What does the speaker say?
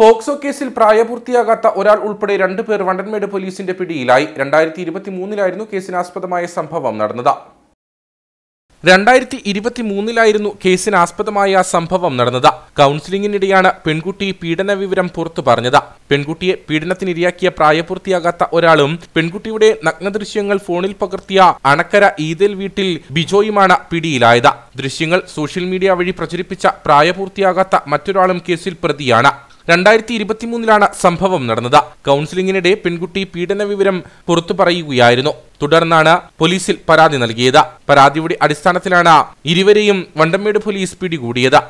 POCSO കേസിൽ പ്രായപൂർത്തിയാകാത്ത ഒരാൾ ഉൾപ്പെടെ രണ്ടുപേർ വണ്ടൻമേട് പോലീസിന്റെ പിടിയിലായി രണ്ടായിരത്തി ഇരുപത്തി മൂന്നിലായിരുന്നു കേസിനാസ്പദമായ സംഭവം നടന്നത് രണ്ടായിരത്തി ഇരുപത്തി മൂന്നിലായിരുന്നു കേസിനാസ്പദമായ സംഭവം നടന്നത് കൗൺസിലിംഗിനിടെയാണ് പെൺകുട്ടി പീഡന വിവരം പുറത്തു പറഞ്ഞത് പെൺകുട്ടിയെ പീഡനത്തിനിരയാക്കിയ പ്രായപൂർത്തിയാകാത്ത ഒരാളും പെൺകുട്ടിയുടെ നഗ്നദൃശ്യങ്ങൾ ഫോണിൽ പകർത്തിയ അണക്കര ഈദൽ വീട്ടിൽ ബിജോയുമാണ് പിടിയിലായത് ദൃശ്യങ്ങൾ സോഷ്യൽ മീഡിയ വഴി പ്രചരിപ്പിച്ച പ്രായപൂർത്തിയാകാത്ത മറ്റൊരാളും കേസിൽ പ്രതിയാണ് രണ്ടായിരത്തി ഇരുപത്തിമൂന്നിലാണ് സംഭവം നടന്നത് കൗൺസിലിംഗിനിടെ പെൺകുട്ടി പീഡന വിവരം പുറത്തു പറയുകയായിരുന്നു തുടർന്നാണ് പോലീസിൽ പരാതി നൽകിയത് പരാതിയുടെ അടിസ്ഥാനത്തിലാണ് ഇരുവരെയും വണ്ടമേട് പോലീസ് പിടികൂടിയത്